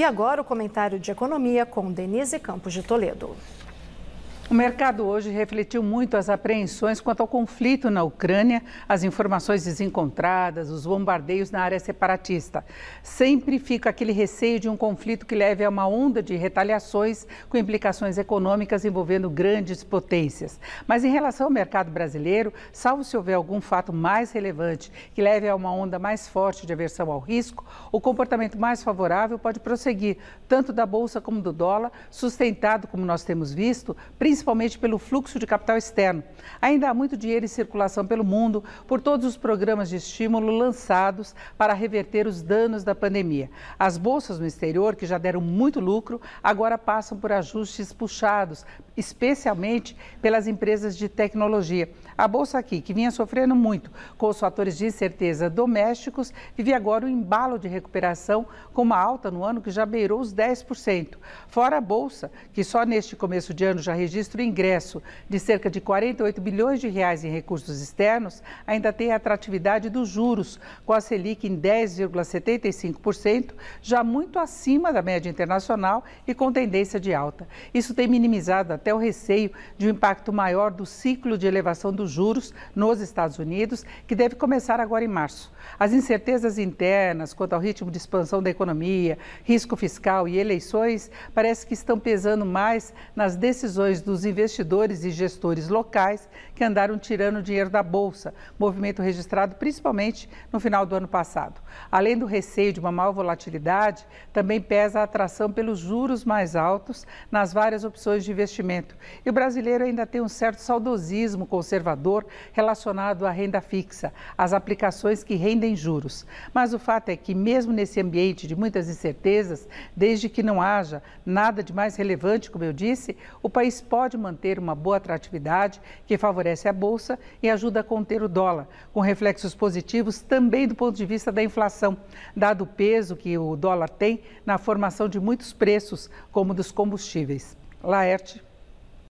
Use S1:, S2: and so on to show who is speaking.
S1: E agora o comentário de economia com Denise Campos de Toledo. O mercado hoje refletiu muito as apreensões quanto ao conflito na Ucrânia, as informações desencontradas, os bombardeios na área separatista. Sempre fica aquele receio de um conflito que leve a uma onda de retaliações com implicações econômicas envolvendo grandes potências. Mas em relação ao mercado brasileiro, salvo se houver algum fato mais relevante que leve a uma onda mais forte de aversão ao risco, o comportamento mais favorável pode prosseguir, tanto da bolsa como do dólar, sustentado, como nós temos visto, principalmente principalmente pelo fluxo de capital externo. Ainda há muito dinheiro em circulação pelo mundo por todos os programas de estímulo lançados para reverter os danos da pandemia. As bolsas no exterior, que já deram muito lucro, agora passam por ajustes puxados, especialmente pelas empresas de tecnologia. A bolsa aqui, que vinha sofrendo muito com os fatores de incerteza domésticos, vive agora um embalo de recuperação com uma alta no ano que já beirou os 10%. Fora a bolsa, que só neste começo de ano já registra registro ingresso de cerca de 48 bilhões de reais em recursos externos ainda tem a atratividade dos juros, com a Selic em 10,75%, já muito acima da média internacional e com tendência de alta. Isso tem minimizado até o receio de um impacto maior do ciclo de elevação dos juros nos Estados Unidos, que deve começar agora em março. As incertezas internas quanto ao ritmo de expansão da economia, risco fiscal e eleições parece que estão pesando mais nas decisões do dos investidores e gestores locais que andaram tirando dinheiro da Bolsa, movimento registrado principalmente no final do ano passado. Além do receio de uma maior volatilidade, também pesa a atração pelos juros mais altos nas várias opções de investimento. E o brasileiro ainda tem um certo saudosismo conservador relacionado à renda fixa, às aplicações que rendem juros. Mas o fato é que, mesmo nesse ambiente de muitas incertezas, desde que não haja nada de mais relevante, como eu disse, o país pode pode manter uma boa atratividade que favorece a bolsa e ajuda a conter o dólar, com reflexos positivos também do ponto de vista da inflação, dado o peso que o dólar tem na formação de muitos preços, como dos combustíveis. Laerte.